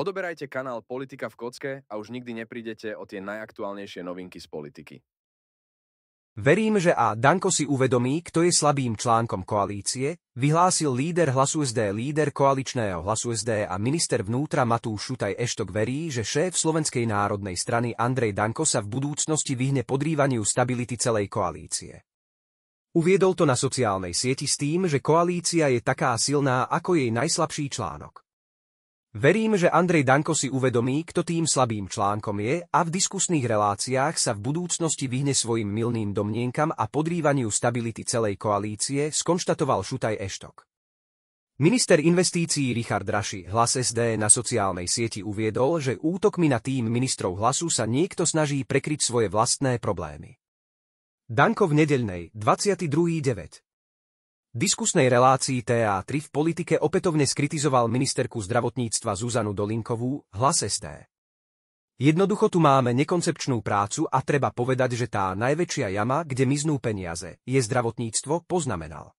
Odoberajte kanál Politika v kocke a už nikdy neprídete o tie najaktuálnejšie novinky z politiky. Verím, že a Danko si uvedomí, kto je slabým článkom koalície, vyhlásil líder hlasu SD, líder koaličného hlasu SD a minister vnútra Matúš Šutaj Eštok verí, že šéf Slovenskej národnej strany Andrej Danko sa v budúcnosti vyhne podrývaniu stability celej koalície. Uviedol to na sociálnej sieti s tým, že koalícia je taká silná ako jej najslabší článok. Verím, že Andrej Danko si uvedomí, kto tým slabým článkom je a v diskusných reláciách sa v budúcnosti vyhne svojim milným domnienkam a podrývaniu stability celej koalície, skonštatoval Šutaj Eštok. Minister investícií Richard Raši hlas SD na sociálnej sieti uviedol, že útokmi na tým ministrov hlasu sa niekto snaží prekryť svoje vlastné problémy. Danko v nedeľnej 22.9 diskusnej relácii TA3 v politike opätovne skritizoval ministerku zdravotníctva Zuzanu Dolinkovú, hlas ST. Jednoducho tu máme nekoncepčnú prácu a treba povedať, že tá najväčšia jama, kde miznú peniaze, je zdravotníctvo, poznamenal.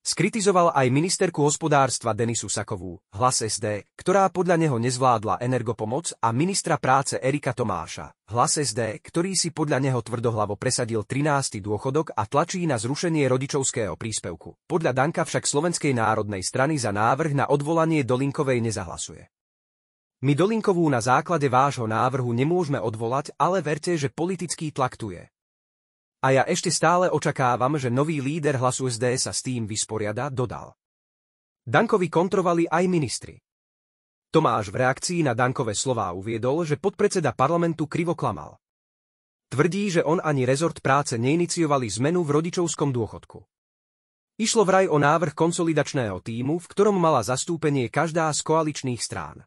Skritizoval aj ministerku hospodárstva Denisu Sakovú, hlas SD, ktorá podľa neho nezvládla energopomoc a ministra práce Erika Tomáša, hlas SD, ktorý si podľa neho tvrdohlavo presadil 13. dôchodok a tlačí na zrušenie rodičovského príspevku. Podľa Danka však Slovenskej národnej strany za návrh na odvolanie Dolinkovej nezahlasuje. My Dolinkovú na základe vášho návrhu nemôžeme odvolať, ale verte, že politický tlak tu je. A ja ešte stále očakávam, že nový líder hlasu SD sa s tým vysporiada, dodal. Dankovi kontrovali aj ministri. Tomáš v reakcii na Dankové slová uviedol, že podpredseda parlamentu krivo klamal. Tvrdí, že on ani rezort práce neiniciovali zmenu v rodičovskom dôchodku. Išlo vraj o návrh konsolidačného týmu, v ktorom mala zastúpenie každá z koaličných strán.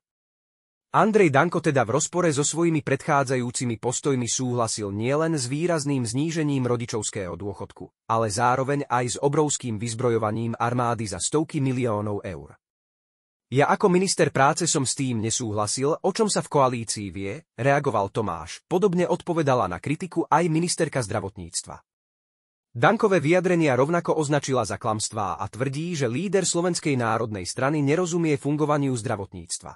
Andrej Danko teda v rozpore so svojimi predchádzajúcimi postojmi súhlasil nielen s výrazným znížením rodičovského dôchodku, ale zároveň aj s obrovským vyzbrojovaním armády za stovky miliónov eur. Ja ako minister práce som s tým nesúhlasil, o čom sa v koalícii vie, reagoval Tomáš, podobne odpovedala na kritiku aj ministerka zdravotníctva. Dankové vyjadrenia rovnako označila za klamstvá a tvrdí, že líder Slovenskej národnej strany nerozumie fungovaniu zdravotníctva.